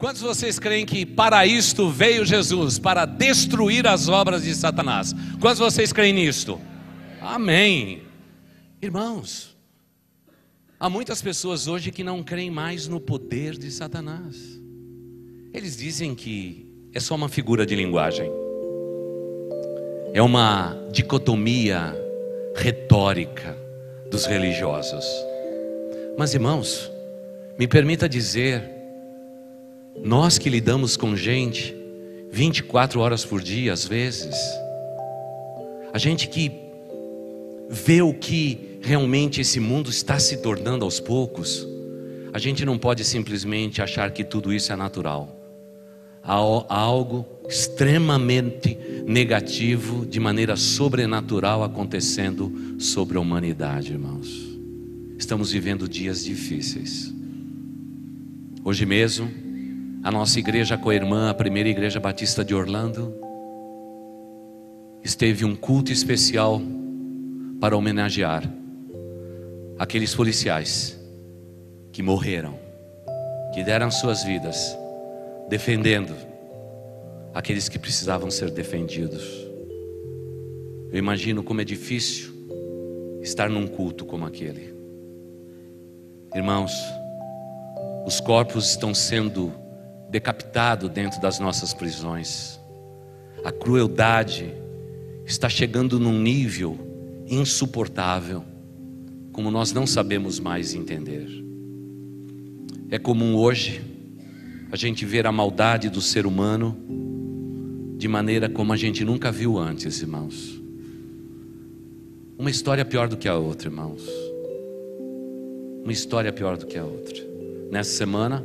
Quantos vocês creem que para isto veio Jesus? Para destruir as obras de Satanás. Quantos vocês creem nisto? Amém. Irmãos, há muitas pessoas hoje que não creem mais no poder de Satanás. Eles dizem que é só uma figura de linguagem. É uma dicotomia retórica dos religiosos. Mas irmãos, me permita dizer nós que lidamos com gente 24 horas por dia, às vezes, a gente que vê o que realmente esse mundo está se tornando aos poucos, a gente não pode simplesmente achar que tudo isso é natural. Há algo extremamente negativo, de maneira sobrenatural, acontecendo sobre a humanidade, irmãos. Estamos vivendo dias difíceis. Hoje mesmo, a nossa igreja co-irmã, a primeira igreja batista de Orlando, esteve um culto especial para homenagear aqueles policiais que morreram, que deram suas vidas defendendo aqueles que precisavam ser defendidos. Eu imagino como é difícil estar num culto como aquele. Irmãos, os corpos estão sendo decapitado dentro das nossas prisões. A crueldade está chegando num nível insuportável, como nós não sabemos mais entender. É comum hoje a gente ver a maldade do ser humano de maneira como a gente nunca viu antes, irmãos. Uma história pior do que a outra, irmãos. Uma história pior do que a outra. Nessa semana,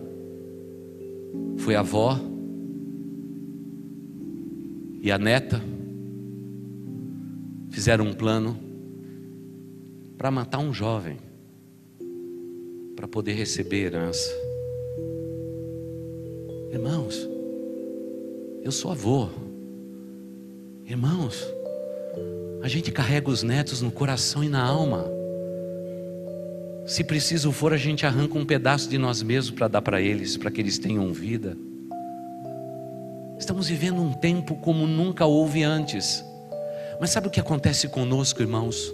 foi a avó e a neta fizeram um plano para matar um jovem para poder receber herança. Irmãos, eu sou avô. Irmãos, a gente carrega os netos no coração e na alma. Se preciso for, a gente arranca um pedaço de nós mesmos para dar para eles, para que eles tenham vida. Estamos vivendo um tempo como nunca houve antes. Mas sabe o que acontece conosco, irmãos?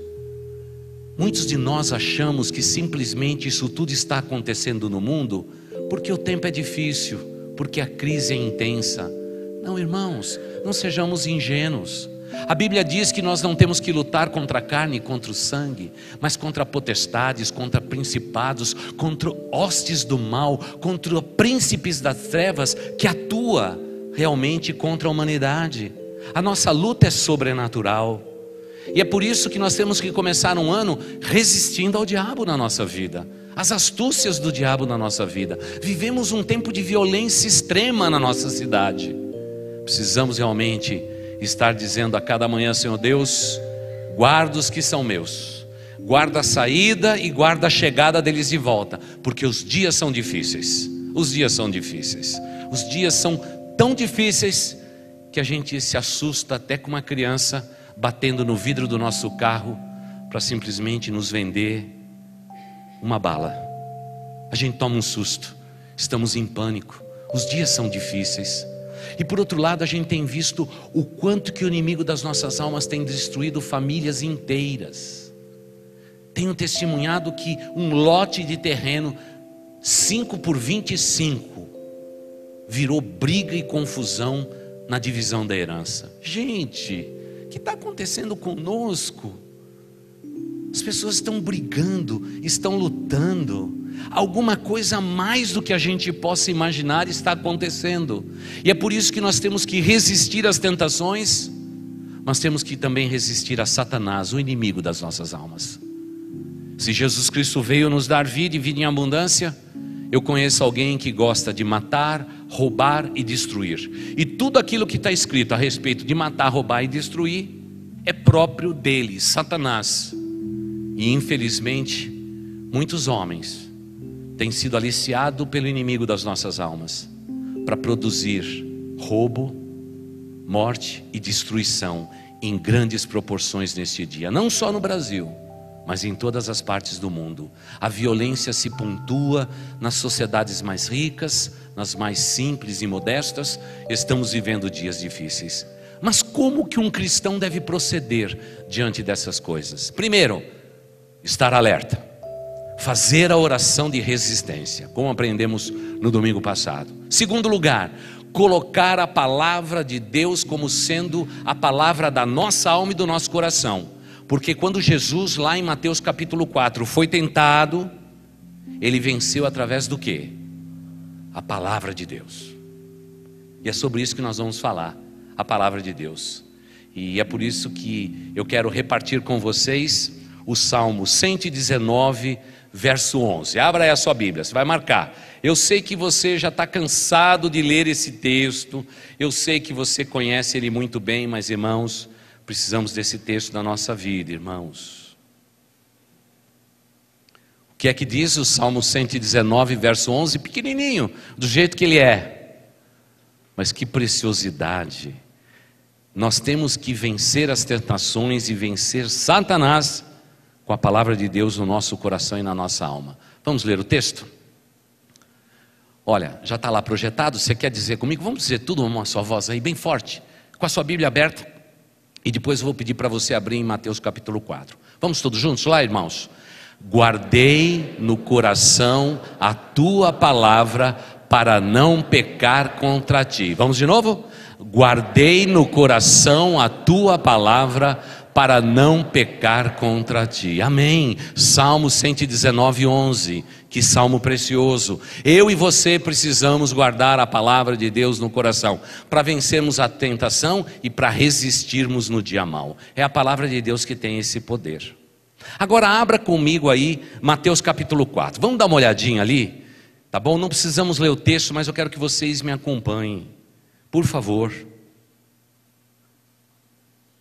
Muitos de nós achamos que simplesmente isso tudo está acontecendo no mundo porque o tempo é difícil, porque a crise é intensa. Não, irmãos, não sejamos ingênuos. A Bíblia diz que nós não temos que lutar contra a carne e contra o sangue, mas contra potestades, contra principados, contra hostes do mal, contra príncipes das trevas que atua realmente contra a humanidade. A nossa luta é sobrenatural. E é por isso que nós temos que começar um ano resistindo ao diabo na nossa vida, às astúcias do diabo na nossa vida. Vivemos um tempo de violência extrema na nossa cidade. Precisamos realmente estar dizendo a cada manhã, Senhor Deus, guarda os que são meus, guarda a saída e guarda a chegada deles de volta, porque os dias são difíceis. Os dias são difíceis. Os dias são tão difíceis que a gente se assusta até com uma criança batendo no vidro do nosso carro para simplesmente nos vender uma bala. A gente toma um susto, estamos em pânico. Os dias são difíceis. E por outro lado, a gente tem visto o quanto que o inimigo das nossas almas tem destruído famílias inteiras. Tenho testemunhado que um lote de terreno, 5 por 25, virou briga e confusão na divisão da herança. Gente, o que está acontecendo conosco? As pessoas estão brigando, estão lutando alguma coisa mais do que a gente possa imaginar está acontecendo. E é por isso que nós temos que resistir às tentações, mas temos que também resistir a Satanás, o inimigo das nossas almas. Se Jesus Cristo veio nos dar vida e vida em abundância, eu conheço alguém que gosta de matar, roubar e destruir. E tudo aquilo que está escrito a respeito de matar, roubar e destruir é próprio dele, Satanás. E infelizmente, muitos homens tem sido aliciado pelo inimigo das nossas almas para produzir roubo, morte e destruição em grandes proporções neste dia, não só no Brasil, mas em todas as partes do mundo. A violência se pontua nas sociedades mais ricas, nas mais simples e modestas. Estamos vivendo dias difíceis. Mas como que um cristão deve proceder diante dessas coisas? Primeiro, estar alerta fazer a oração de resistência, como aprendemos no domingo passado. Segundo lugar, colocar a palavra de Deus como sendo a palavra da nossa alma e do nosso coração. Porque quando Jesus, lá em Mateus capítulo 4, foi tentado, ele venceu através do que? A palavra de Deus. E é sobre isso que nós vamos falar, a palavra de Deus. E é por isso que eu quero repartir com vocês o Salmo 119, verso 11. Abra aí a sua Bíblia, você vai marcar. Eu sei que você já está cansado de ler esse texto, eu sei que você conhece ele muito bem, mas irmãos, precisamos desse texto na nossa vida, irmãos. O que é que diz o Salmo 119, verso 11? Pequenininho, do jeito que ele é, mas que preciosidade. Nós temos que vencer as tentações e vencer Satanás com a palavra de Deus no nosso coração e na nossa alma. Vamos ler o texto? Olha, já está lá projetado, você quer dizer comigo? Vamos dizer tudo uma sua voz aí, bem forte, com a sua Bíblia aberta. E depois eu vou pedir para você abrir em Mateus capítulo 4. Vamos todos juntos lá, irmãos? Guardei no coração a tua palavra para não pecar contra ti. Vamos de novo? Guardei no coração a tua palavra para para não pecar contra ti. Amém. Salmo 119, 11. Que salmo precioso. Eu e você precisamos guardar a palavra de Deus no coração para vencermos a tentação e para resistirmos no dia mal. É a palavra de Deus que tem esse poder. Agora abra comigo aí Mateus capítulo 4. Vamos dar uma olhadinha ali? Tá bom? Não precisamos ler o texto, mas eu quero que vocês me acompanhem. Por favor.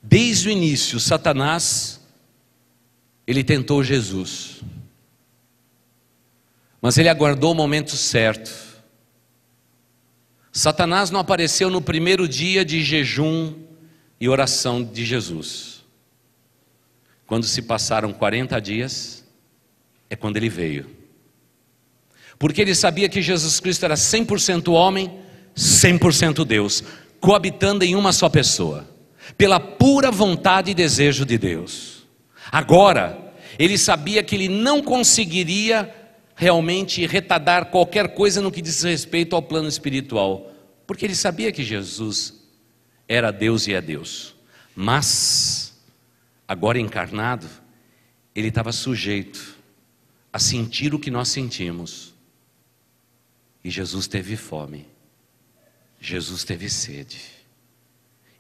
Desde o início, Satanás ele tentou Jesus. Mas ele aguardou o momento certo. Satanás não apareceu no primeiro dia de jejum e oração de Jesus. Quando se passaram 40 dias, é quando ele veio. Porque ele sabia que Jesus Cristo era 100% homem, 100% Deus, coabitando em uma só pessoa pela pura vontade e desejo de Deus. Agora, ele sabia que ele não conseguiria realmente retardar qualquer coisa no que diz respeito ao plano espiritual, porque ele sabia que Jesus era Deus e é Deus. Mas, agora encarnado, ele estava sujeito a sentir o que nós sentimos. E Jesus teve fome, Jesus teve sede.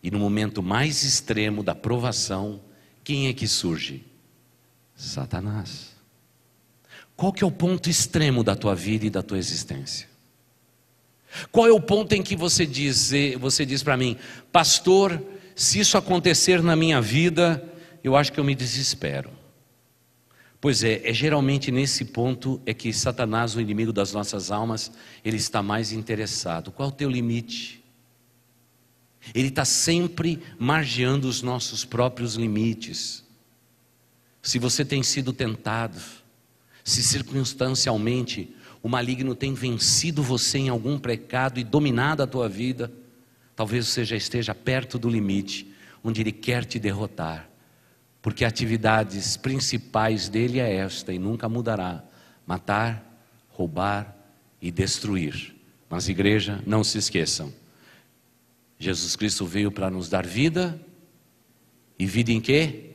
E no momento mais extremo da provação, quem é que surge? Satanás. Qual que é o ponto extremo da tua vida e da tua existência? Qual é o ponto em que você diz, eh, você diz para mim, pastor, se isso acontecer na minha vida, eu acho que eu me desespero. Pois é, é geralmente nesse ponto é que Satanás, o inimigo das nossas almas, ele está mais interessado. Qual é o teu limite? Ele está sempre margeando os nossos próprios limites. Se você tem sido tentado, se circunstancialmente o maligno tem vencido você em algum pecado e dominado a tua vida, talvez você já esteja perto do limite onde ele quer te derrotar. Porque atividades principais dele é esta e nunca mudará: matar, roubar e destruir. Mas igreja, não se esqueçam, Jesus Cristo veio para nos dar vida, e vida em quê?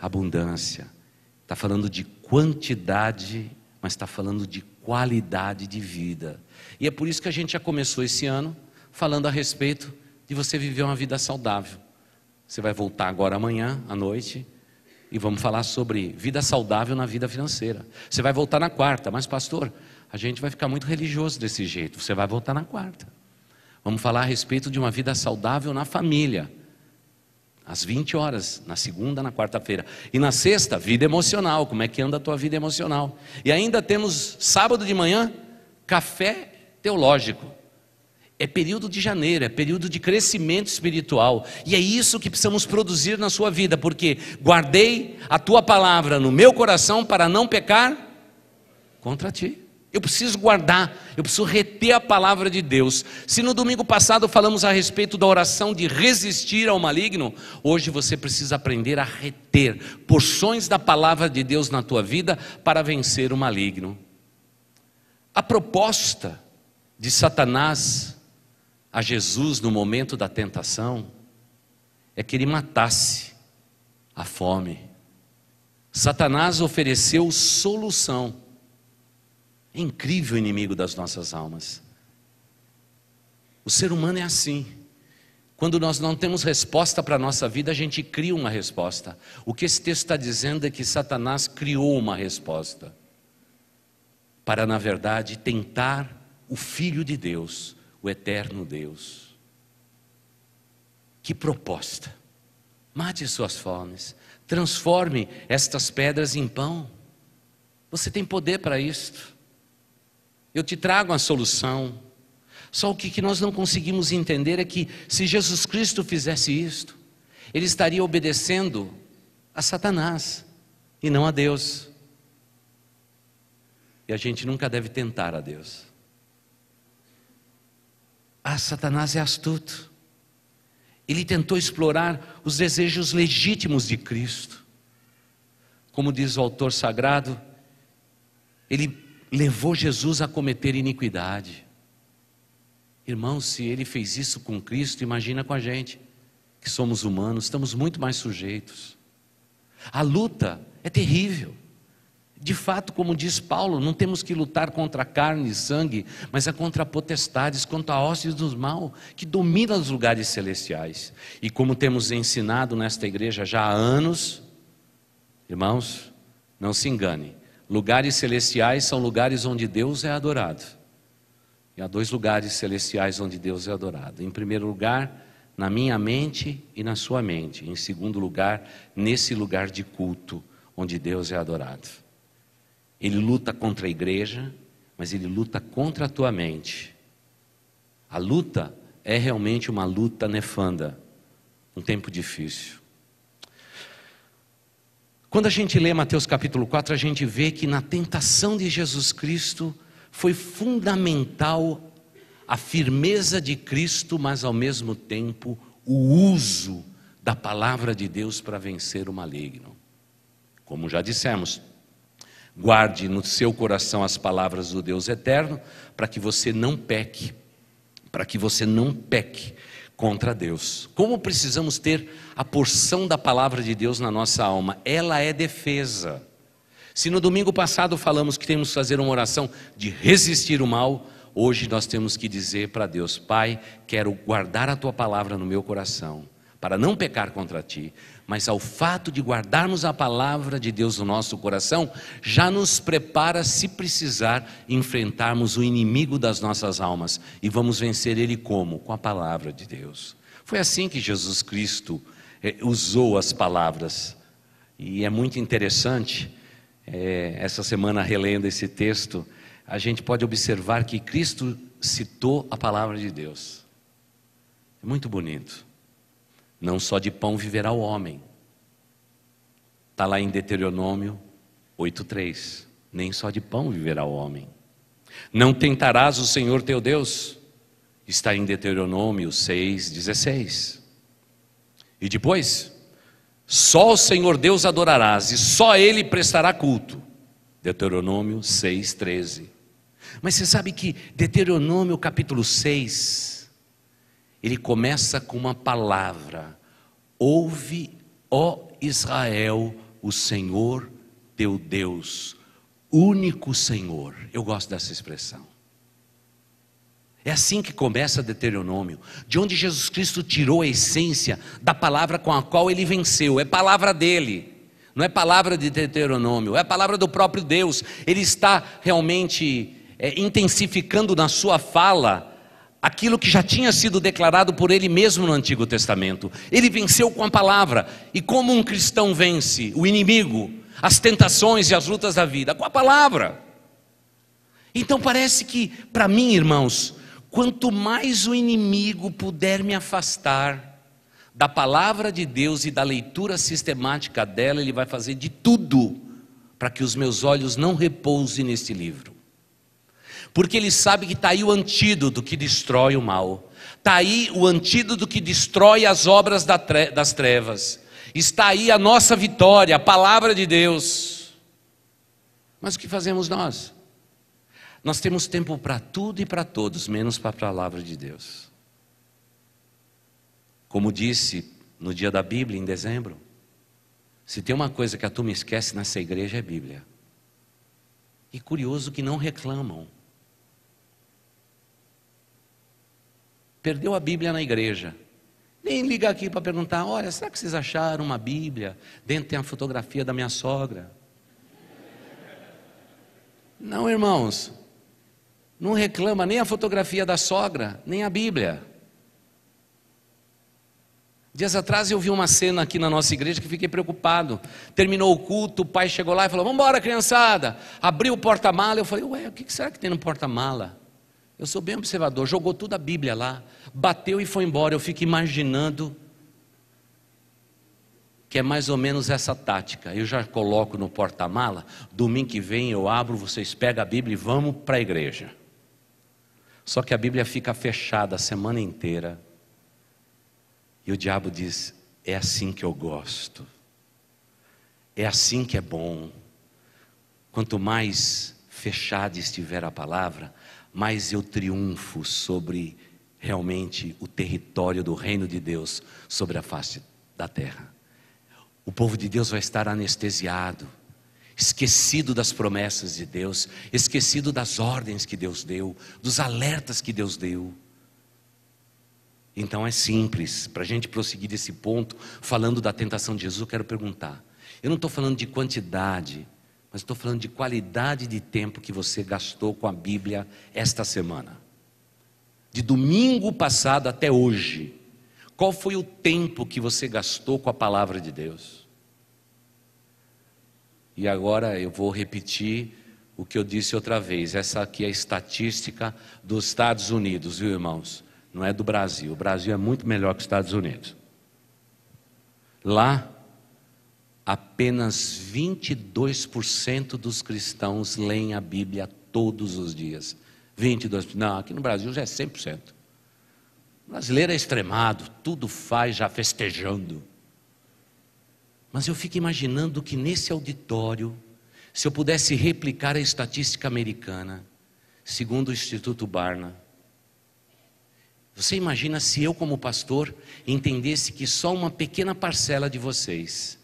Abundância. Está falando de quantidade, mas está falando de qualidade de vida. E é por isso que a gente já começou esse ano falando a respeito de você viver uma vida saudável. Você vai voltar agora amanhã à noite e vamos falar sobre vida saudável na vida financeira. Você vai voltar na quarta, mas pastor, a gente vai ficar muito religioso desse jeito. Você vai voltar na quarta. Vamos falar a respeito de uma vida saudável na família. Às 20 horas, na segunda, na quarta-feira. E na sexta, vida emocional. Como é que anda a tua vida emocional? E ainda temos sábado de manhã, café teológico. É período de janeiro, é período de crescimento espiritual. E é isso que precisamos produzir na sua vida, porque guardei a tua palavra no meu coração para não pecar contra ti. Eu preciso guardar, eu preciso reter a palavra de Deus. Se no domingo passado falamos a respeito da oração de resistir ao maligno, hoje você precisa aprender a reter porções da palavra de Deus na tua vida para vencer o maligno. A proposta de Satanás a Jesus no momento da tentação é que ele matasse a fome. Satanás ofereceu solução é incrível o inimigo das nossas almas. O ser humano é assim. Quando nós não temos resposta para a nossa vida, a gente cria uma resposta. O que esse texto está dizendo é que Satanás criou uma resposta para, na verdade, tentar o Filho de Deus, o eterno Deus. Que proposta! Mate suas fomes, transforme estas pedras em pão. Você tem poder para isto. Eu te trago a solução. Só o que, que nós não conseguimos entender é que se Jesus Cristo fizesse isto, ele estaria obedecendo a Satanás e não a Deus. E a gente nunca deve tentar a Deus. Ah, Satanás é astuto. Ele tentou explorar os desejos legítimos de Cristo. Como diz o autor sagrado, ele levou Jesus a cometer iniquidade. Irmão, se ele fez isso com Cristo, imagina com a gente, que somos humanos, estamos muito mais sujeitos. A luta é terrível. De fato, como diz Paulo, não temos que lutar contra carne e sangue, mas é contra potestades, contra hostes do mal, que domina os lugares celestiais. E como temos ensinado nesta igreja já há anos, irmãos, não se engane, Lugares celestiais são lugares onde Deus é adorado. E há dois lugares celestiais onde Deus é adorado. Em primeiro lugar, na minha mente e na sua mente. Em segundo lugar, nesse lugar de culto onde Deus é adorado. Ele luta contra a igreja, mas ele luta contra a tua mente. A luta é realmente uma luta nefanda, um tempo difícil. Quando a gente lê Mateus capítulo 4, a gente vê que na tentação de Jesus Cristo foi fundamental a firmeza de Cristo, mas ao mesmo tempo o uso da palavra de Deus para vencer o maligno. Como já dissemos, guarde no seu coração as palavras do Deus eterno, para que você não peque, para que você não peque contra Deus. Como precisamos ter a porção da palavra de Deus na nossa alma? Ela é defesa. Se no domingo passado falamos que temos que fazer uma oração de resistir o mal, hoje nós temos que dizer para Deus: Pai, quero guardar a tua palavra no meu coração, para não pecar contra ti mas ao fato de guardarmos a palavra de Deus no nosso coração, já nos prepara, se precisar, enfrentarmos o inimigo das nossas almas. E vamos vencer ele como? Com a palavra de Deus. Foi assim que Jesus Cristo eh, usou as palavras. E é muito interessante, eh, essa semana relendo esse texto, a gente pode observar que Cristo citou a palavra de Deus. É muito bonito. Não só de pão viverá o homem. Está lá em Deuteronômio 8,3. Nem só de pão viverá o homem. Não tentarás o Senhor teu Deus. Está em Deuteronômio 6,16. E depois, só o Senhor Deus adorarás, e só Ele prestará culto. Deuteronômio 6,13. Mas você sabe que Deuteronômio capítulo 6, ele começa com uma palavra: Ouve, ó Israel, o Senhor teu Deus, único Senhor. Eu gosto dessa expressão. É assim que começa Deuteronômio, de onde Jesus Cristo tirou a essência da palavra com a qual ele venceu, é palavra dele, não é palavra de Deuteronômio, é a palavra do próprio Deus. Ele está realmente é, intensificando na sua fala aquilo que já tinha sido declarado por ele mesmo no Antigo Testamento. Ele venceu com a palavra. E como um cristão vence o inimigo, as tentações e as lutas da vida? Com a palavra. Então parece que, para mim, irmãos, quanto mais o inimigo puder me afastar da palavra de Deus e da leitura sistemática dela, ele vai fazer de tudo para que os meus olhos não repousem neste livro porque ele sabe que está aí o antídoto que destrói o mal, está aí o antídoto que destrói as obras das trevas, está aí a nossa vitória, a palavra de Deus. Mas o que fazemos nós? Nós temos tempo para tudo e para todos, menos para a palavra de Deus. Como disse no dia da Bíblia, em dezembro, se tem uma coisa que a turma esquece nessa igreja é Bíblia. E curioso que não reclamam. perdeu a Bíblia na igreja. Nem liga aqui para perguntar: olha, será que vocês acharam uma Bíblia? Dentro tem a fotografia da minha sogra. Não, irmãos, não reclama nem a fotografia da sogra, nem a Bíblia. Dias atrás eu vi uma cena aqui na nossa igreja que fiquei preocupado. Terminou o culto, o pai chegou lá e falou: Vamos embora, criançada. Abriu o porta-mala. Eu falei: Ué, o que será que tem no porta-mala? Eu sou bem observador, jogou toda a Bíblia lá, bateu e foi embora. Eu fico imaginando que é mais ou menos essa tática. Eu já coloco no porta-mala, domingo que vem eu abro, vocês pegam a Bíblia e vamos para a igreja. Só que a Bíblia fica fechada a semana inteira. E o diabo diz: é assim que eu gosto. É assim que é bom. Quanto mais fechada estiver a palavra, mais eu triunfo sobre realmente o território do reino de Deus sobre a face da terra. O povo de Deus vai estar anestesiado, esquecido das promessas de Deus, esquecido das ordens que Deus deu, dos alertas que Deus deu. Então é simples, para a gente prosseguir desse ponto, falando da tentação de Jesus, eu quero perguntar. Eu não estou falando de quantidade, mas estou falando de qualidade de tempo que você gastou com a Bíblia esta semana. De domingo passado até hoje, qual foi o tempo que você gastou com a palavra de Deus? E agora eu vou repetir o que eu disse outra vez. Essa aqui é a estatística dos Estados Unidos, viu, irmãos? Não é do Brasil. O Brasil é muito melhor que os Estados Unidos. Lá, apenas 22% dos cristãos leem a Bíblia todos os dias. 22%. Não, aqui no Brasil já é 100%. O brasileiro é extremado, tudo faz já festejando. Mas eu fico imaginando que nesse auditório, se eu pudesse replicar a estatística americana, segundo o Instituto Barna, você imagina se eu, como pastor, entendesse que só uma pequena parcela de vocês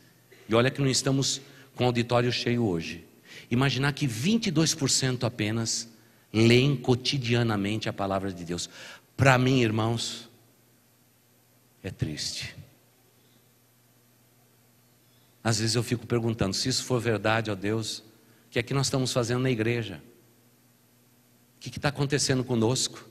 e olha que não estamos com o auditório cheio hoje. Imaginar que 22% apenas leem cotidianamente a palavra de Deus. Para mim, irmãos, é triste. Às vezes eu fico perguntando: se isso for verdade, ó Deus, o que é que nós estamos fazendo na igreja? O que está acontecendo conosco?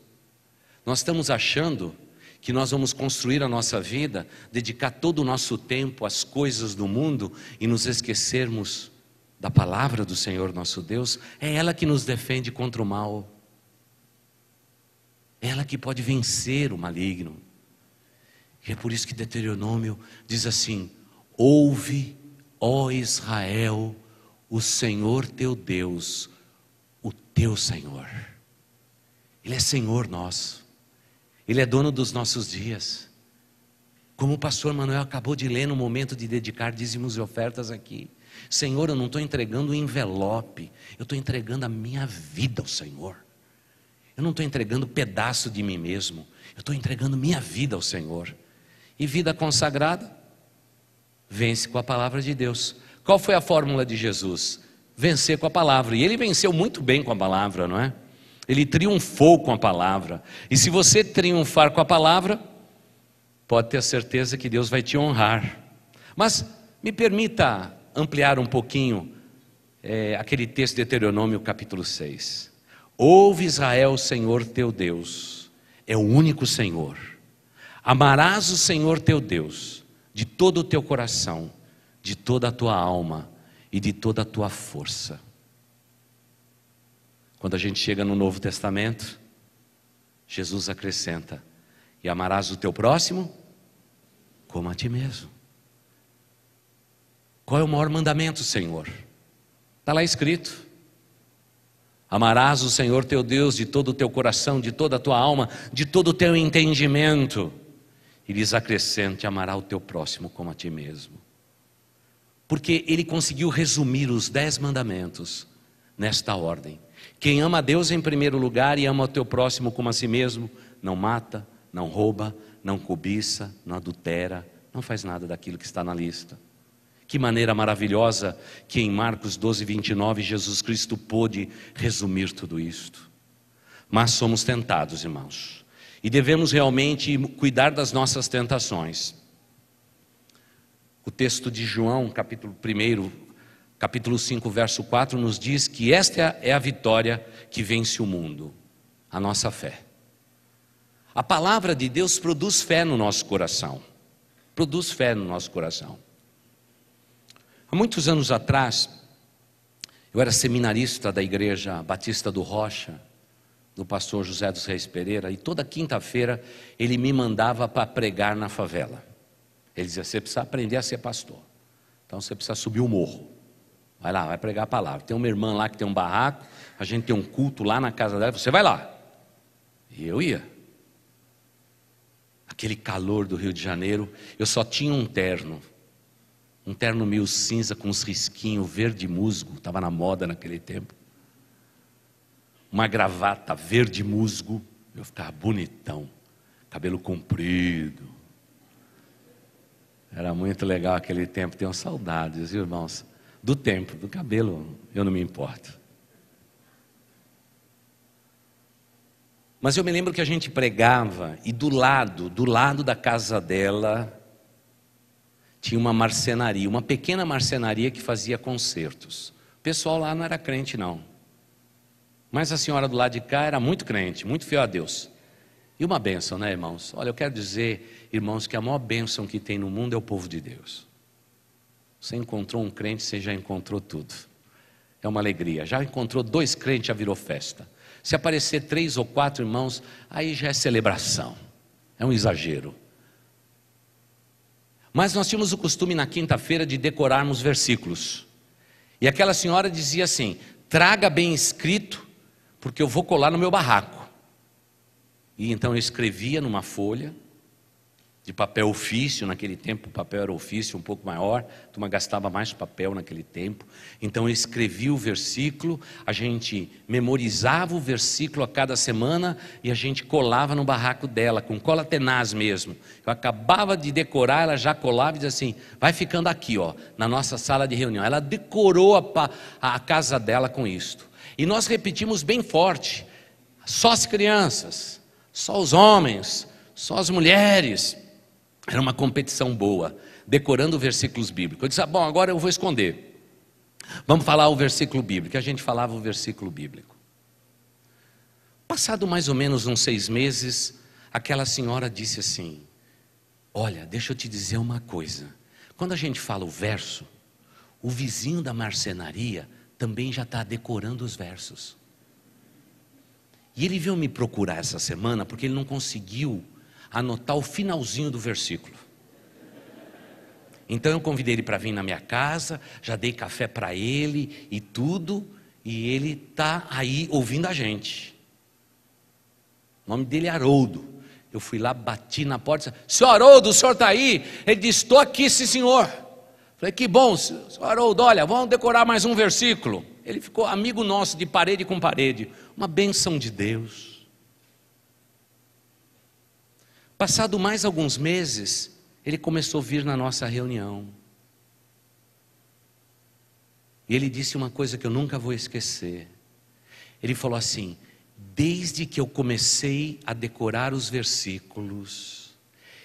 Nós estamos achando que nós vamos construir a nossa vida, dedicar todo o nosso tempo às coisas do mundo e nos esquecermos da palavra do Senhor nosso Deus, é ela que nos defende contra o mal. É ela que pode vencer o maligno. E é por isso que Deuteronômio diz assim: Ouve, ó Israel, o Senhor teu Deus, o teu Senhor. Ele é Senhor nosso. Ele é dono dos nossos dias. Como o pastor Manuel acabou de ler no momento de dedicar dízimos e ofertas aqui. Senhor, eu não estou entregando um envelope, eu estou entregando a minha vida ao Senhor. Eu não estou entregando pedaço de mim mesmo, eu estou entregando minha vida ao Senhor. E vida consagrada vence com a palavra de Deus. Qual foi a fórmula de Jesus? Vencer com a palavra. E ele venceu muito bem com a palavra, não é? Ele triunfou com a palavra. E se você triunfar com a palavra, pode ter certeza que Deus vai te honrar. Mas me permita ampliar um pouquinho é, aquele texto de Deuteronômio capítulo 6. Ouve Israel, Senhor teu Deus, é o único Senhor. Amarás o Senhor teu Deus de todo o teu coração, de toda a tua alma e de toda a tua força. Quando a gente chega no Novo Testamento, Jesus acrescenta: E amarás o teu próximo como a ti mesmo. Qual é o maior mandamento, Senhor? Está lá escrito. Amarás o Senhor teu Deus de todo o teu coração, de toda a tua alma, de todo o teu entendimento. E lhes acrescente: amará o teu próximo como a ti mesmo. Porque ele conseguiu resumir os dez mandamentos nesta ordem. Quem ama a Deus em primeiro lugar e ama o teu próximo como a si mesmo, não mata, não rouba, não cobiça, não adultera, não faz nada daquilo que está na lista. Que maneira maravilhosa que em Marcos 12, 29, Jesus Cristo pôde resumir tudo isto. Mas somos tentados, irmãos, e devemos realmente cuidar das nossas tentações. O texto de João, capítulo 1, capítulo 5, verso 4, nos diz que esta é a vitória que vence o mundo, a nossa fé. A palavra de Deus produz fé no nosso coração. Produz fé no nosso coração. Há muitos anos atrás, eu era seminarista da Igreja Batista do Rocha, do pastor José dos Reis Pereira, e toda quinta-feira ele me mandava para pregar na favela. Ele dizia: Você precisa aprender a ser pastor, então você precisa subir o morro. Vai lá, vai pregar a palavra. Tem uma irmã lá que tem um barraco, a gente tem um culto lá na casa dela, você vai lá. E eu ia. Aquele calor do Rio de Janeiro, eu só tinha um terno. Um terno meio cinza com uns risquinhos verde musgo, estava na moda naquele tempo. Uma gravata verde musgo, eu ficava bonitão, cabelo comprido. Era muito legal aquele tempo, tenho saudades, irmãos do tempo, do cabelo, eu não me importo. Mas eu me lembro que a gente pregava e do lado, do lado da casa dela, tinha uma marcenaria, uma pequena marcenaria que fazia concertos. O pessoal lá não era crente, não. Mas a senhora do lado de cá era muito crente, muito fiel a Deus. E uma bênção, né, irmãos? Olha, eu quero dizer, irmãos, que a maior bênção que tem no mundo é o povo de Deus. Você encontrou um crente, você já encontrou tudo. É uma alegria. Já encontrou dois crentes, já virou festa. Se aparecer três ou quatro irmãos, aí já é celebração. É um exagero. Mas nós tínhamos o costume na quinta-feira de decorarmos versículos. E aquela senhora dizia assim: traga bem escrito, porque eu vou colar no meu barraco. E então eu escrevia numa folha, de papel ofício, naquele tempo o papel era ofício um pouco maior, a turma gastava mais papel naquele tempo. Então eu escrevia o versículo, a gente memorizava o versículo a cada semana e a gente colava no barraco dela, com cola tenaz mesmo. Eu acabava de decorar, ela já colava e dizia assim: vai ficando aqui, ó, na nossa sala de reunião. Ela decorou a, a casa dela com isto. E nós repetimos bem forte: só as crianças, só os homens, só as mulheres. Era uma competição boa, decorando versículos bíblicos. Eu disse: ah, bom, agora eu vou esconder. Vamos falar o versículo bíblico. A gente falava o versículo bíblico. Passado mais ou menos uns seis meses, aquela senhora disse assim: Olha, deixa eu te dizer uma coisa. Quando a gente fala o verso, o vizinho da marcenaria também já está decorando os versos. E ele veio me procurar essa semana porque ele não conseguiu anotar o finalzinho do versículo. Então eu convidei ele para vir na minha casa, já dei café para ele e tudo, e ele está aí ouvindo a gente. O nome dele é Haroldo. Eu fui lá, bati na porta, disse, senhor Haroldo, o senhor está aí? Ele disse, estou aqui, sim senhor. Falei, que bom, senhor Haroldo, olha, vamos decorar mais um versículo. Ele ficou amigo nosso de parede com parede, uma benção de Deus. Passado mais alguns meses, ele começou a vir na nossa reunião. E ele disse uma coisa que eu nunca vou esquecer. Ele falou assim: Desde que eu comecei a decorar os versículos,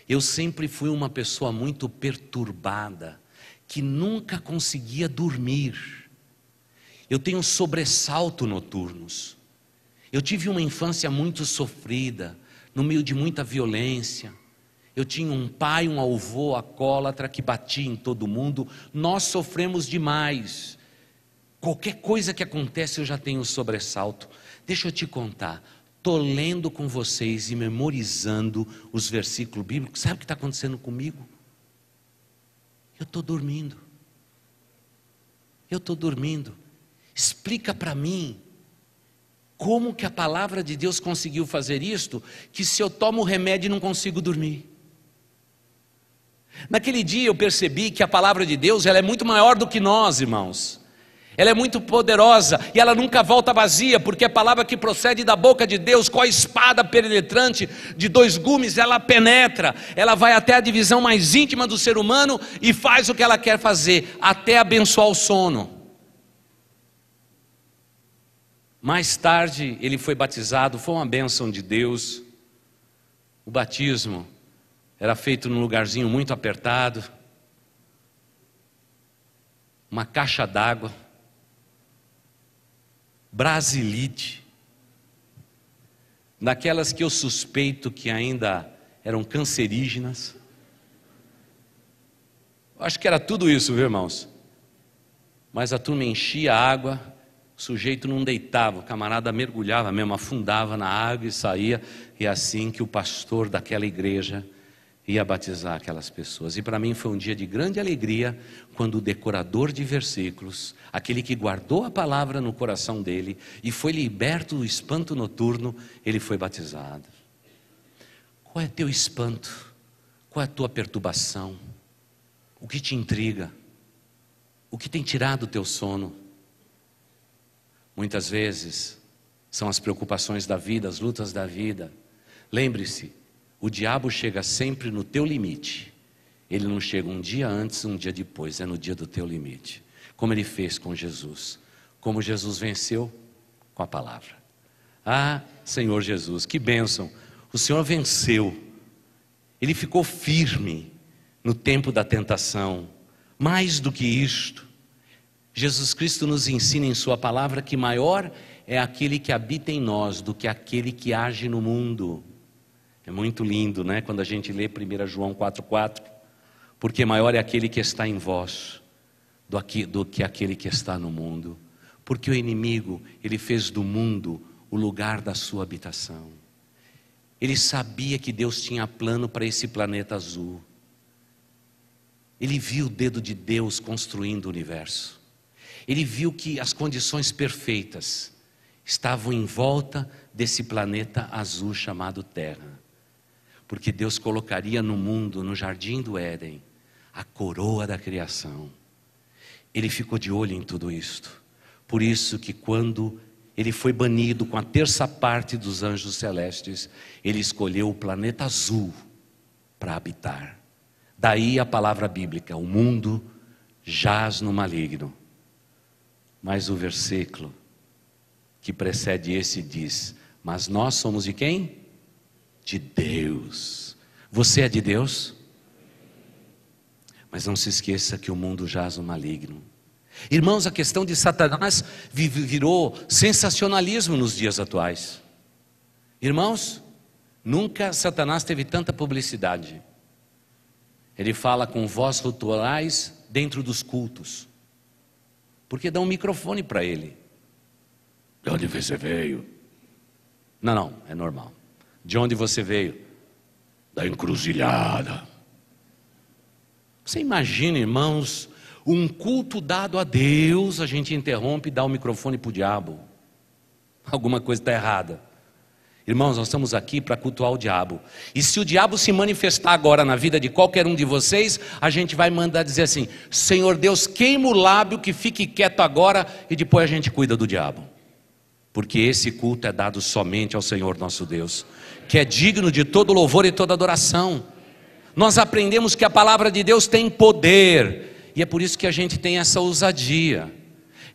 eu sempre fui uma pessoa muito perturbada, que nunca conseguia dormir. Eu tenho sobressalto noturnos. Eu tive uma infância muito sofrida no meio de muita violência. Eu tinha um pai, um avô acólatra que batia em todo mundo. Nós sofremos demais. Qualquer coisa que acontece eu já tenho sobressalto. Deixa eu te contar. Estou lendo com vocês e memorizando os versículos bíblicos. Sabe o que está acontecendo comigo? Eu estou dormindo. Eu estou dormindo. Explica para mim como que a palavra de Deus conseguiu fazer isto? Que se eu tomo o remédio não consigo dormir. Naquele dia eu percebi que a palavra de Deus ela é muito maior do que nós, irmãos. Ela é muito poderosa e ela nunca volta vazia, porque a palavra que procede da boca de Deus, com a espada penetrante de dois gumes, ela penetra, ela vai até a divisão mais íntima do ser humano e faz o que ela quer fazer, até abençoar o sono. Mais tarde ele foi batizado, foi uma bênção de Deus. O batismo era feito num lugarzinho muito apertado, uma caixa d'água, brasilite, daquelas que eu suspeito que ainda eram cancerígenas. Acho que era tudo isso, viu, irmãos? Mas a turma enchia a água o sujeito não deitava, o camarada mergulhava mesmo, afundava na água e saía. E é assim que o pastor daquela igreja ia batizar aquelas pessoas. E para mim foi um dia de grande alegria quando o decorador de versículos, aquele que guardou a palavra no coração dele e foi liberto do espanto noturno, ele foi batizado. Qual é teu espanto? Qual é a tua perturbação? O que te intriga? O que tem tirado o teu sono? Muitas vezes são as preocupações da vida, as lutas da vida. Lembre-se, o diabo chega sempre no teu limite. Ele não chega um dia antes, um dia depois, é no dia do teu limite. Como ele fez com Jesus. Como Jesus venceu com a palavra. Ah, Senhor Jesus, que bênção! O Senhor venceu. Ele ficou firme no tempo da tentação. Mais do que isto, Jesus Cristo nos ensina em Sua palavra que maior é aquele que habita em nós do que aquele que age no mundo. É muito lindo, né? Quando a gente lê 1 João 4,4: Porque maior é aquele que está em vós do, que do que aquele que está no mundo. Porque o inimigo, ele fez do mundo o lugar da sua habitação. Ele sabia que Deus tinha plano para esse planeta azul. Ele viu o dedo de Deus construindo o universo. Ele viu que as condições perfeitas estavam em volta desse planeta azul chamado Terra. Porque Deus colocaria no mundo, no jardim do Éden, a coroa da criação. Ele ficou de olho em tudo isto. Por isso que quando ele foi banido com a terça parte dos anjos celestes, ele escolheu o planeta azul para habitar. Daí a palavra bíblica: o mundo jaz no maligno. Mas o versículo que precede esse diz: Mas nós somos de quem? De Deus. Você é de Deus? Mas não se esqueça que o mundo jaz no maligno. Irmãos, a questão de Satanás virou sensacionalismo nos dias atuais. Irmãos, nunca Satanás teve tanta publicidade. Ele fala com voz rutorais dentro dos cultos. Porque dá um microfone para ele. De onde você veio? Não, não, é normal. De onde você veio? Da encruzilhada. Você imagina, irmãos, um culto dado a Deus, a gente interrompe e dá o microfone para o diabo. Alguma coisa está errada. Irmãos, nós estamos aqui para cultuar o diabo. E se o diabo se manifestar agora na vida de qualquer um de vocês, a gente vai mandar dizer assim: Senhor Deus, queima o lábio que fique quieto agora e depois a gente cuida do diabo. Porque esse culto é dado somente ao Senhor nosso Deus, que é digno de todo louvor e toda adoração. Nós aprendemos que a palavra de Deus tem poder, e é por isso que a gente tem essa ousadia.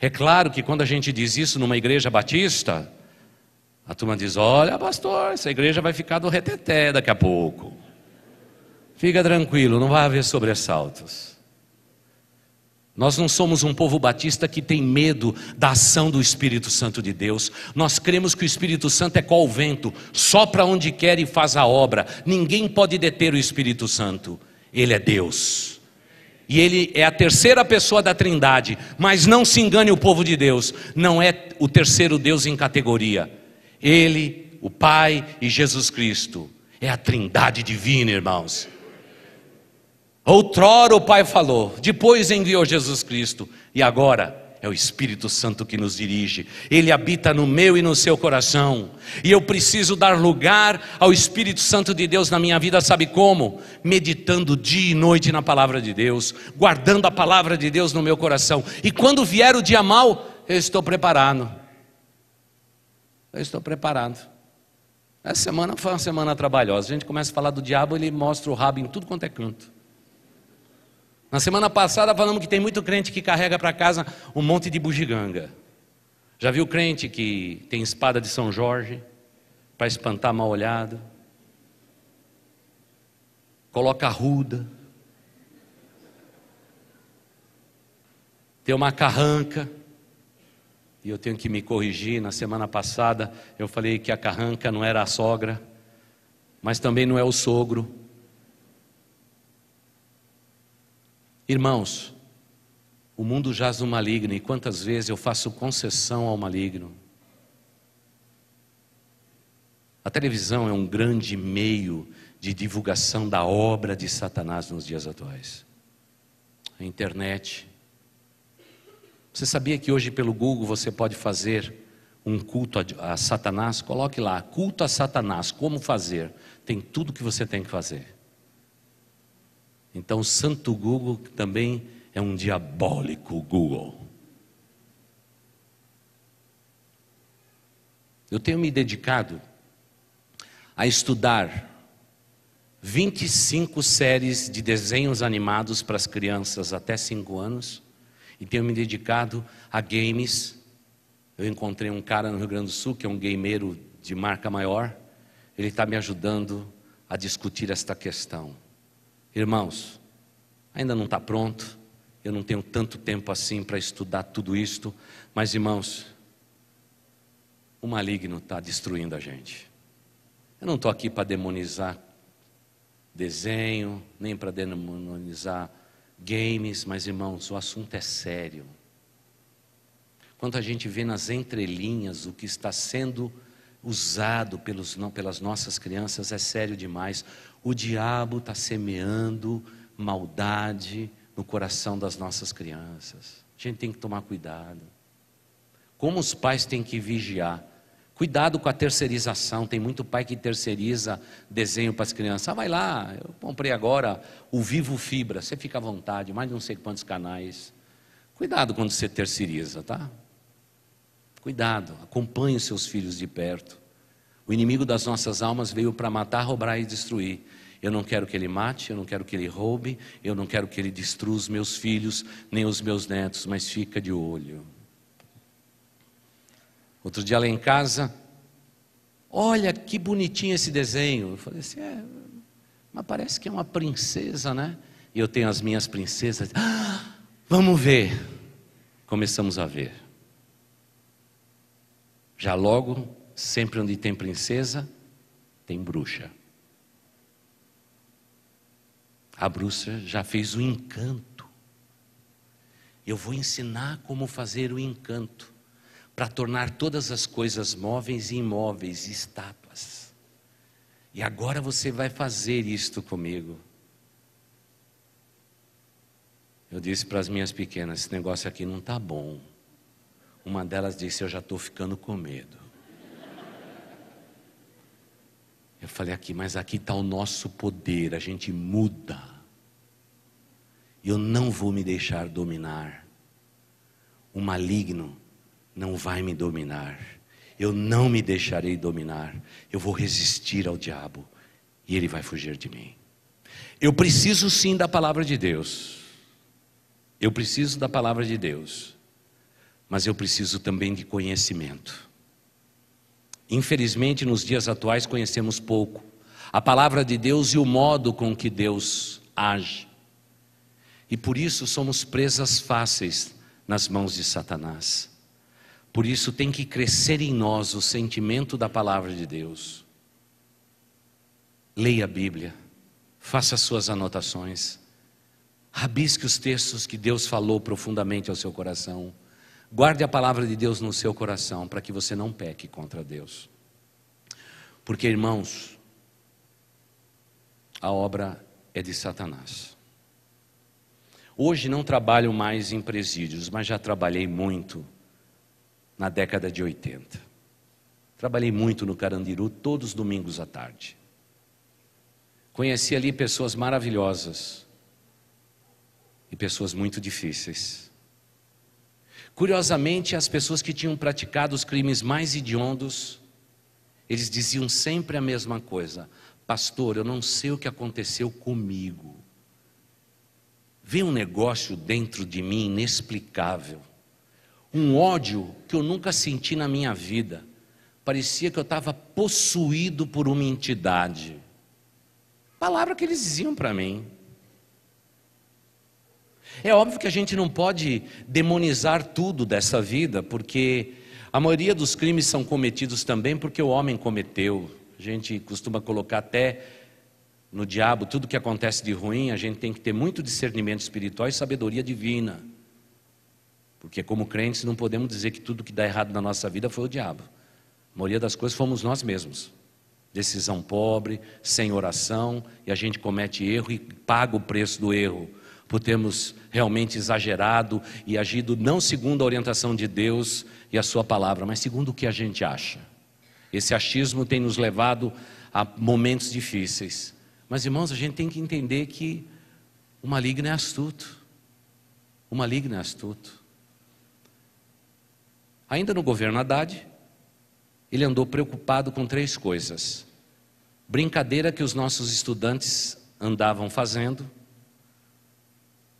É claro que quando a gente diz isso numa igreja batista, a turma diz: Olha, pastor, essa igreja vai ficar do reteté daqui a pouco. Fica tranquilo, não vai haver sobressaltos. Nós não somos um povo batista que tem medo da ação do Espírito Santo de Deus. Nós cremos que o Espírito Santo é qual o vento, sopra onde quer e faz a obra. Ninguém pode deter o Espírito Santo. Ele é Deus. E ele é a terceira pessoa da Trindade. Mas não se engane o povo de Deus, não é o terceiro Deus em categoria. Ele, o Pai e Jesus Cristo. É a trindade divina, irmãos. Outrora o Pai falou, depois enviou Jesus Cristo, e agora é o Espírito Santo que nos dirige, ele habita no meu e no seu coração, e eu preciso dar lugar ao Espírito Santo de Deus na minha vida, sabe como? Meditando dia e noite na palavra de Deus, guardando a palavra de Deus no meu coração, e quando vier o dia mau, eu estou preparado. Eu estou preparado. Essa semana foi uma semana trabalhosa. A gente começa a falar do diabo, ele mostra o rabo em tudo quanto é canto. Na semana passada falamos que tem muito crente que carrega para casa um monte de bugiganga. Já viu crente que tem espada de São Jorge para espantar mal olhado? Coloca ruda. Tem uma carranca. E eu tenho que me corrigir. Na semana passada eu falei que a carranca não era a sogra, mas também não é o sogro. Irmãos, o mundo jaz no maligno e quantas vezes eu faço concessão ao maligno. A televisão é um grande meio de divulgação da obra de Satanás nos dias atuais. A internet, você sabia que hoje pelo Google você pode fazer um culto a, a Satanás? Coloque lá, culto a Satanás, como fazer? Tem tudo que você tem que fazer. Então, o santo Google também é um diabólico Google. Eu tenho me dedicado a estudar 25 séries de desenhos animados para as crianças até 5 anos e tenho me dedicado a games. Eu encontrei um cara no Rio Grande do Sul que é um gameiro de marca maior. Ele está me ajudando a discutir esta questão. Irmãos, ainda não está pronto. Eu não tenho tanto tempo assim para estudar tudo isto. Mas, irmãos, o maligno está destruindo a gente. Eu não estou aqui para demonizar desenho, nem para demonizar games, mas irmãos, o assunto é sério. Quando a gente vê nas entrelinhas o que está sendo usado pelos, não, pelas nossas crianças, é sério demais. O diabo está semeando maldade no coração das nossas crianças. A gente tem que tomar cuidado. Como os pais têm que vigiar? Cuidado com a terceirização, tem muito pai que terceiriza desenho para as crianças. Ah, vai lá, eu comprei agora o Vivo Fibra, você fica à vontade, mais não sei quantos canais. Cuidado quando você terceiriza, tá? Cuidado, acompanhe os seus filhos de perto. O inimigo das nossas almas veio para matar, roubar e destruir. Eu não quero que ele mate, eu não quero que ele roube, eu não quero que ele destrua os meus filhos, nem os meus netos, mas fica de olho. Outro dia lá em casa, olha que bonitinho esse desenho. Eu falei assim, é, mas parece que é uma princesa, né? E eu tenho as minhas princesas. Ah, vamos ver. Começamos a ver. Já logo, sempre onde tem princesa, tem bruxa. A bruxa já fez o encanto. Eu vou ensinar como fazer o encanto para tornar todas as coisas móveis e imóveis, estátuas. E agora você vai fazer isto comigo. Eu disse para as minhas pequenas: esse negócio aqui não está bom. Uma delas disse: eu já estou ficando com medo. Eu falei aqui, mas aqui está o nosso poder, a gente muda. Eu não vou me deixar dominar. O maligno não vai me dominar. Eu não me deixarei dominar. Eu vou resistir ao diabo e ele vai fugir de mim. Eu preciso sim da palavra de Deus. Eu preciso da palavra de Deus. Mas eu preciso também de conhecimento. Infelizmente, nos dias atuais, conhecemos pouco a palavra de Deus e o modo com que Deus age. E por isso somos presas fáceis nas mãos de Satanás. Por isso tem que crescer em nós o sentimento da palavra de Deus. Leia a Bíblia, faça suas anotações, rabisque os textos que Deus falou profundamente ao seu coração. Guarde a palavra de Deus no seu coração para que você não peque contra Deus. Porque, irmãos, a obra é de Satanás. Hoje não trabalho mais em presídios, mas já trabalhei muito na década de 80. Trabalhei muito no Carandiru todos os domingos à tarde. Conheci ali pessoas maravilhosas e pessoas muito difíceis. Curiosamente, as pessoas que tinham praticado os crimes mais hediondos, eles diziam sempre a mesma coisa: Pastor, eu não sei o que aconteceu comigo. Veio um negócio dentro de mim inexplicável um ódio que eu nunca senti na minha vida. Parecia que eu estava possuído por uma entidade. Palavra que eles diziam para mim. É óbvio que a gente não pode demonizar tudo dessa vida, porque a maioria dos crimes são cometidos também porque o homem cometeu. A gente costuma colocar até no diabo tudo que acontece de ruim, a gente tem que ter muito discernimento espiritual e sabedoria divina. Porque, como crentes, não podemos dizer que tudo que dá errado na nossa vida foi o diabo. A maioria das coisas fomos nós mesmos. Decisão pobre, sem oração, e a gente comete erro e paga o preço do erro por termos realmente exagerado e agido não segundo a orientação de Deus e a Sua palavra, mas segundo o que a gente acha. Esse achismo tem nos levado a momentos difíceis. Mas, irmãos, a gente tem que entender que o maligno é astuto. O maligno é astuto. Ainda no governo Haddad, ele andou preocupado com três coisas: brincadeira que os nossos estudantes andavam fazendo,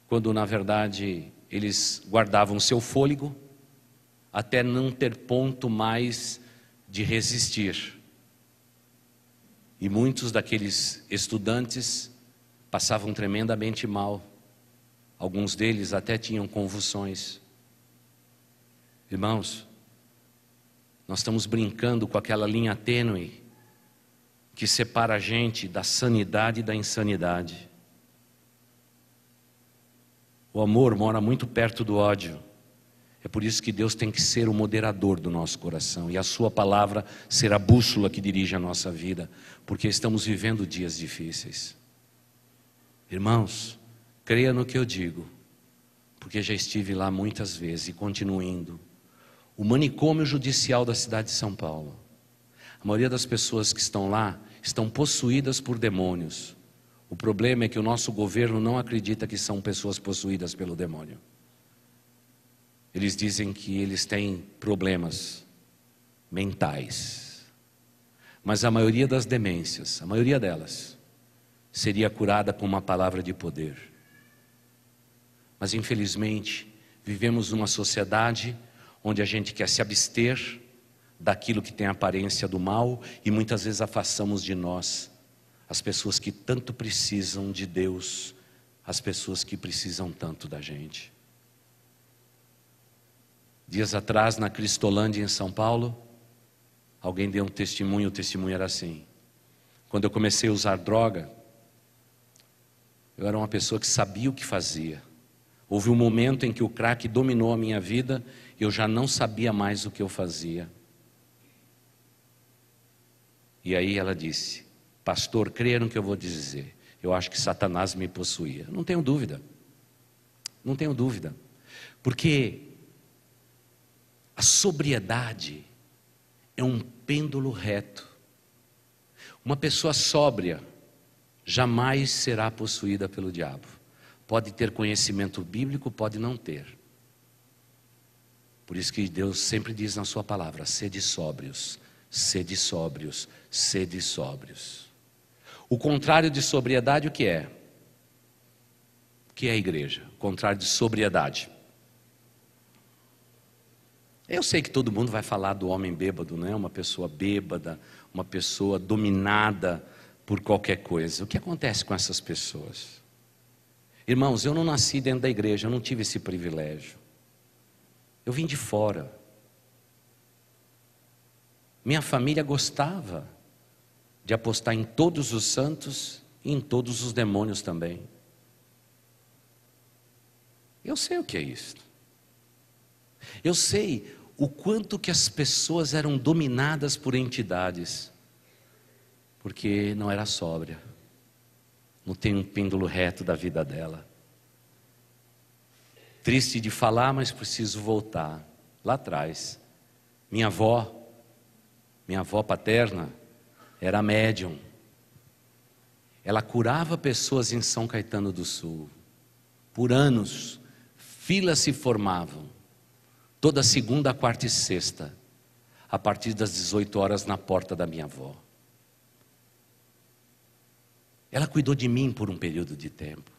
quando na verdade eles guardavam seu fôlego até não ter ponto mais de resistir. E muitos daqueles estudantes passavam tremendamente mal. Alguns deles até tinham convulsões. Irmãos, nós estamos brincando com aquela linha tênue que separa a gente da sanidade e da insanidade. O amor mora muito perto do ódio. É por isso que Deus tem que ser o moderador do nosso coração e a Sua palavra ser a bússola que dirige a nossa vida, porque estamos vivendo dias difíceis. Irmãos, creia no que eu digo, porque já estive lá muitas vezes e continuo indo o manicômio judicial da cidade de São Paulo. A maioria das pessoas que estão lá estão possuídas por demônios. O problema é que o nosso governo não acredita que são pessoas possuídas pelo demônio. Eles dizem que eles têm problemas mentais. Mas a maioria das demências, a maioria delas, seria curada com uma palavra de poder. Mas infelizmente, vivemos numa sociedade onde a gente quer se abster daquilo que tem a aparência do mal e muitas vezes afastamos de nós as pessoas que tanto precisam de Deus, as pessoas que precisam tanto da gente. Dias atrás, na Cristolândia, em São Paulo, alguém deu um testemunho, o testemunho era assim. Quando eu comecei a usar droga, eu era uma pessoa que sabia o que fazia. Houve um momento em que o crack dominou a minha vida eu já não sabia mais o que eu fazia. E aí ela disse: Pastor, creia no que eu vou dizer. Eu acho que Satanás me possuía. Não tenho dúvida. Não tenho dúvida. Porque a sobriedade é um pêndulo reto. Uma pessoa sóbria jamais será possuída pelo diabo. Pode ter conhecimento bíblico, pode não ter. Por isso que Deus sempre diz na sua palavra: sede sóbrios, sede sóbrios, sede sóbrios. O contrário de sobriedade o que é? O que é a igreja? O contrário de sobriedade. Eu sei que todo mundo vai falar do homem bêbado, não é? Uma pessoa bêbada, uma pessoa dominada por qualquer coisa. O que acontece com essas pessoas? Irmãos, eu não nasci dentro da igreja, eu não tive esse privilégio. Eu vim de fora. Minha família gostava de apostar em todos os santos e em todos os demônios também. Eu sei o que é isso. Eu sei o quanto que as pessoas eram dominadas por entidades, porque não era sóbria, não tem um pêndulo reto da vida dela. Triste de falar, mas preciso voltar. Lá atrás, minha avó, minha avó paterna, era médium. Ela curava pessoas em São Caetano do Sul. Por anos, filas se formavam. Toda segunda, quarta e sexta, a partir das 18 horas, na porta da minha avó. Ela cuidou de mim por um período de tempo.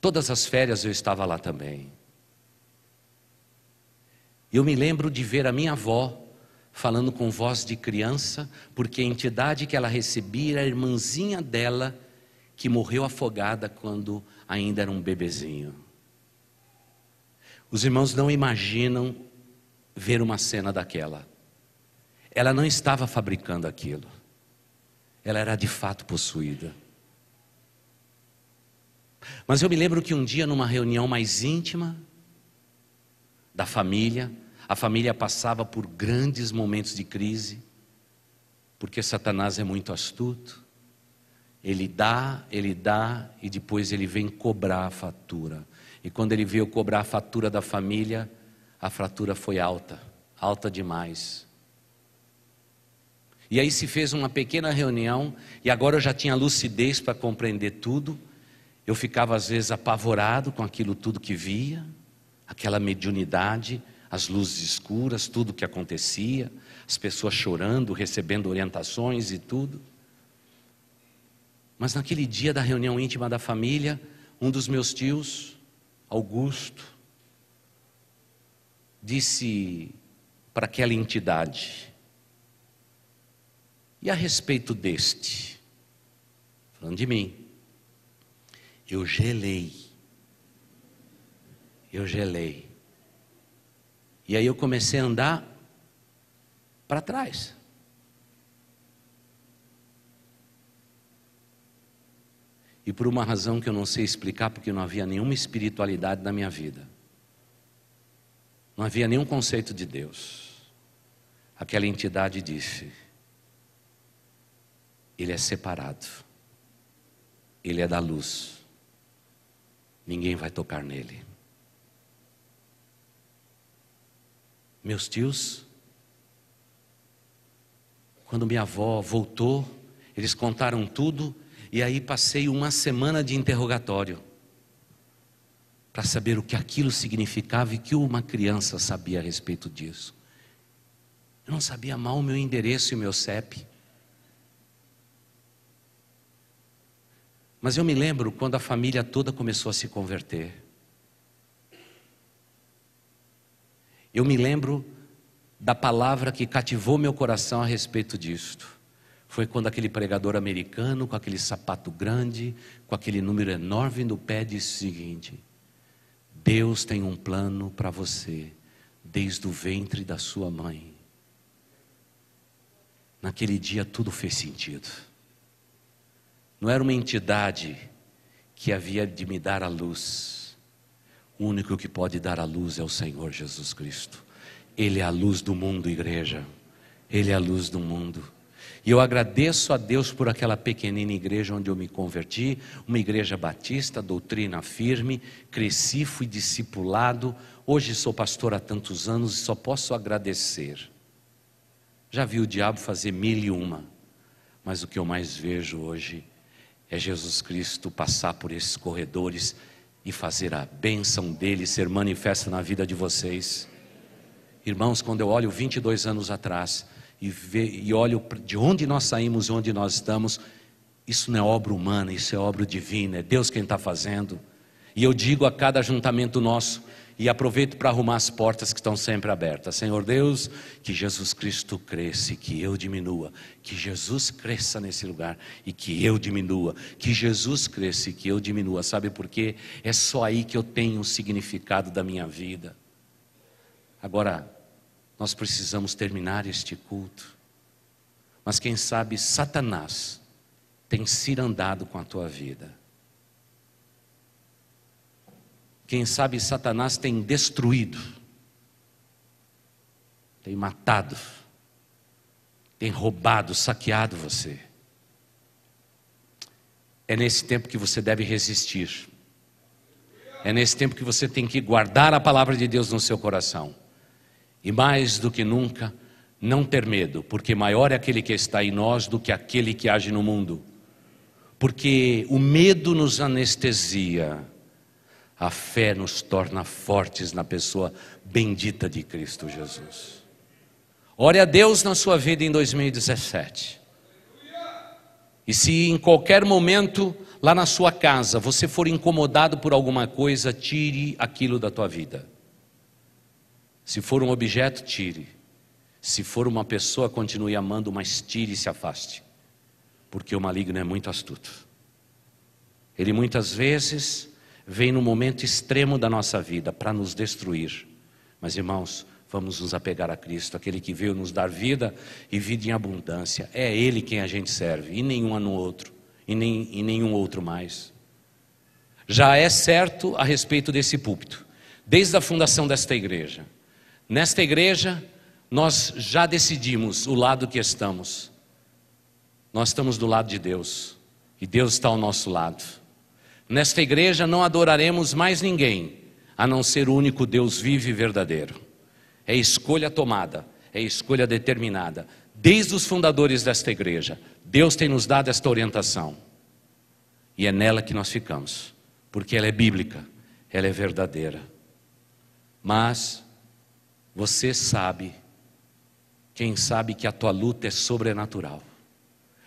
Todas as férias eu estava lá também. Eu me lembro de ver a minha avó falando com voz de criança, porque a entidade que ela recebia era a irmãzinha dela, que morreu afogada quando ainda era um bebezinho. Os irmãos não imaginam ver uma cena daquela. Ela não estava fabricando aquilo. Ela era de fato possuída. Mas eu me lembro que um dia, numa reunião mais íntima da família, a família passava por grandes momentos de crise, porque Satanás é muito astuto. Ele dá, ele dá e depois ele vem cobrar a fatura. E quando ele veio cobrar a fatura da família, a fratura foi alta, alta demais. E aí se fez uma pequena reunião, e agora eu já tinha lucidez para compreender tudo. Eu ficava às vezes apavorado com aquilo tudo que via, aquela mediunidade, as luzes escuras, tudo que acontecia, as pessoas chorando, recebendo orientações e tudo. Mas naquele dia da reunião íntima da família, um dos meus tios, Augusto, disse para aquela entidade: E a respeito deste? Falando de mim. Eu gelei. Eu gelei. E aí eu comecei a andar para trás. E por uma razão que eu não sei explicar, porque não havia nenhuma espiritualidade na minha vida. Não havia nenhum conceito de Deus. Aquela entidade disse: Ele é separado. Ele é da luz ninguém vai tocar nele. Meus tios, quando minha avó voltou, eles contaram tudo e aí passei uma semana de interrogatório para saber o que aquilo significava e que uma criança sabia a respeito disso. Eu não sabia mal o meu endereço e o meu CEP. Mas eu me lembro quando a família toda começou a se converter. Eu me lembro da palavra que cativou meu coração a respeito disto. Foi quando aquele pregador americano, com aquele sapato grande, com aquele número enorme no pé, disse o seguinte: Deus tem um plano para você, desde o ventre da sua mãe. Naquele dia tudo fez sentido. Não era uma entidade que havia de me dar a luz. O único que pode dar a luz é o Senhor Jesus Cristo. Ele é a luz do mundo, igreja. Ele é a luz do mundo. E eu agradeço a Deus por aquela pequenina igreja onde eu me converti, uma igreja batista, doutrina firme, cresci, fui discipulado. Hoje sou pastor há tantos anos e só posso agradecer. Já vi o diabo fazer mil e uma, mas o que eu mais vejo hoje é Jesus Cristo passar por esses corredores e fazer a bênção dele ser manifesta na vida de vocês. Irmãos, quando eu olho 22 anos atrás e, ve, e olho de onde nós saímos e onde nós estamos, isso não é obra humana, isso é obra divina, é Deus quem está fazendo. E eu digo a cada ajuntamento nosso: e aproveito para arrumar as portas que estão sempre abertas. Senhor Deus, que Jesus Cristo cresça, que eu diminua, que Jesus cresça nesse lugar e que eu diminua, que Jesus cresça e que eu diminua. Sabe por quê? É só aí que eu tenho o significado da minha vida. Agora, nós precisamos terminar este culto. Mas quem sabe Satanás tem cirandado com a tua vida. Quem sabe Satanás tem destruído, tem matado, tem roubado, saqueado você. É nesse tempo que você deve resistir. É nesse tempo que você tem que guardar a palavra de Deus no seu coração. E mais do que nunca, não ter medo, porque maior é aquele que está em nós do que aquele que age no mundo. Porque o medo nos anestesia a fé nos torna fortes na pessoa bendita de Cristo Jesus. Ore a Deus na sua vida em 2017. E se em qualquer momento lá na sua casa você for incomodado por alguma coisa, tire aquilo da tua vida. Se for um objeto, tire. Se for uma pessoa, continue amando, mas tire e se afaste. Porque o maligno é muito astuto. Ele muitas vezes vem no momento extremo da nossa vida para nos destruir. Mas, irmãos, vamos nos apegar a Cristo, aquele que veio nos dar vida e vida em abundância. É Ele quem a gente serve, e nenhum no outro, e, nem, e nenhum outro mais. Já é certo a respeito desse púlpito, desde a fundação desta igreja. Nesta igreja, nós já decidimos o lado que estamos. Nós estamos do lado de Deus, e Deus está ao nosso lado. Nesta igreja não adoraremos mais ninguém, a não ser o único Deus vivo e verdadeiro. É escolha tomada, é escolha determinada. Desde os fundadores desta igreja, Deus tem nos dado esta orientação. E é nela que nós ficamos, porque ela é bíblica, ela é verdadeira. Mas você sabe, quem sabe que a tua luta é sobrenatural.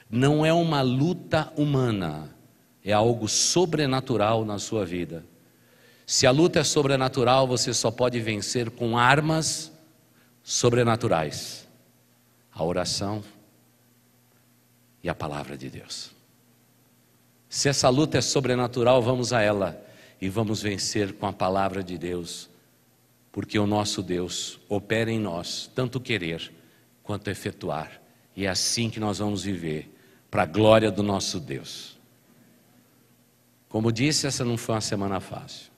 Não é uma luta humana é algo sobrenatural na sua vida. Se a luta é sobrenatural, você só pode vencer com armas sobrenaturais: a oração e a palavra de Deus. Se essa luta é sobrenatural, vamos a ela e vamos vencer com a palavra de Deus, porque o nosso Deus opera em nós tanto querer quanto efetuar, e é assim que nós vamos viver, para a glória do nosso Deus. Como disse, essa não foi uma semana fácil.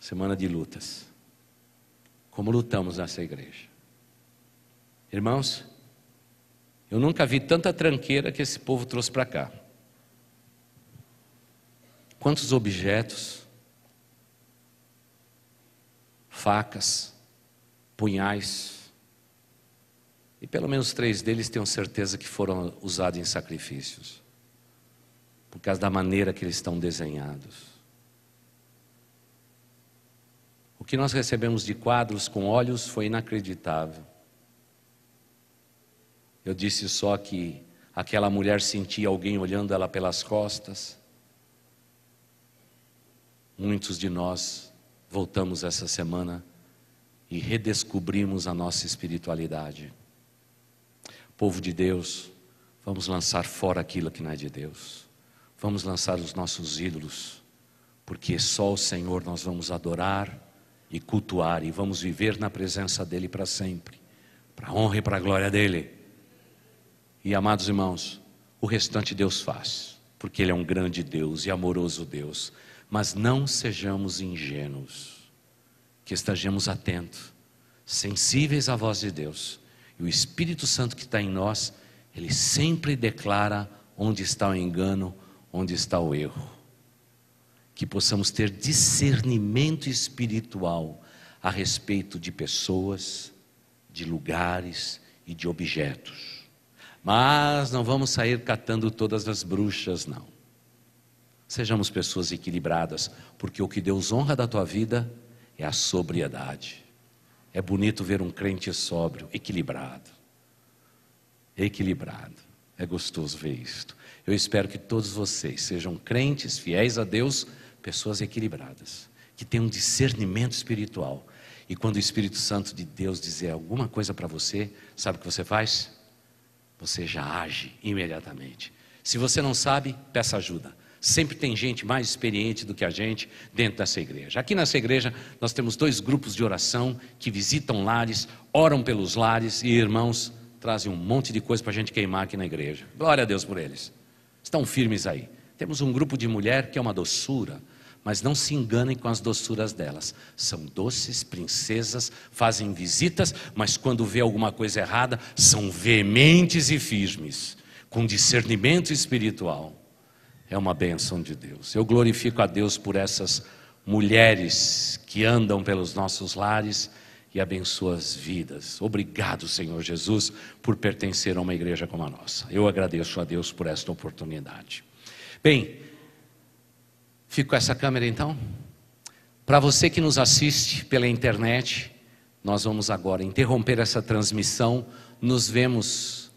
Semana de lutas. Como lutamos nessa igreja. Irmãos, eu nunca vi tanta tranqueira que esse povo trouxe para cá. Quantos objetos, facas, punhais, e pelo menos três deles tenho certeza que foram usados em sacrifícios por causa da maneira que eles estão desenhados. O que nós recebemos de quadros com olhos foi inacreditável. Eu disse só que aquela mulher sentia alguém olhando ela pelas costas. Muitos de nós voltamos essa semana e redescobrimos a nossa espiritualidade. Povo de Deus, vamos lançar fora aquilo que não é de Deus. Vamos lançar os nossos ídolos, porque só o Senhor nós vamos adorar e cultuar e vamos viver na presença dEle para sempre, para a honra e para a glória dEle. E amados irmãos, o restante Deus faz, porque Ele é um grande Deus e amoroso Deus. Mas não sejamos ingênuos, que estejamos atentos, sensíveis à voz de Deus. E o Espírito Santo que está em nós, ele sempre declara onde está o engano, onde está o erro. Que possamos ter discernimento espiritual a respeito de pessoas, de lugares e de objetos. Mas não vamos sair catando todas as bruxas, não. Sejamos pessoas equilibradas, porque o que Deus honra da tua vida é a sobriedade. É bonito ver um crente sóbrio, equilibrado. Equilibrado. É gostoso ver isto. Eu espero que todos vocês sejam crentes, fiéis a Deus, pessoas equilibradas, que tenham discernimento espiritual. E quando o Espírito Santo de Deus dizer alguma coisa para você, sabe o que você faz? Você já age imediatamente. Se você não sabe, peça ajuda. Sempre tem gente mais experiente do que a gente dentro dessa igreja. Aqui nessa igreja, nós temos dois grupos de oração que visitam lares, oram pelos lares e, irmãos, trazem um monte de coisa para a gente queimar aqui na igreja. Glória a Deus por eles. Estão firmes aí. Temos um grupo de mulher que é uma doçura, mas não se enganem com as doçuras delas. São doces, princesas, fazem visitas, mas quando vê alguma coisa errada, são veementes e firmes, com discernimento espiritual. É uma benção de Deus. Eu glorifico a Deus por essas mulheres que andam pelos nossos lares e abençoa as vidas. Obrigado, Senhor Jesus, por pertencer a uma igreja como a nossa. Eu agradeço a Deus por esta oportunidade. Bem, fico com essa câmera então. Para você que nos assiste pela internet, nós vamos agora interromper essa transmissão. Nos vemos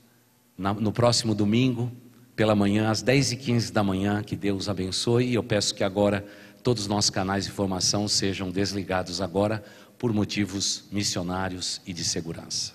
na, no próximo domingo, pela manhã, às 10h15 da manhã. Que Deus abençoe. E eu peço que agora todos os nossos canais de informação sejam desligados agora por motivos missionários e de segurança.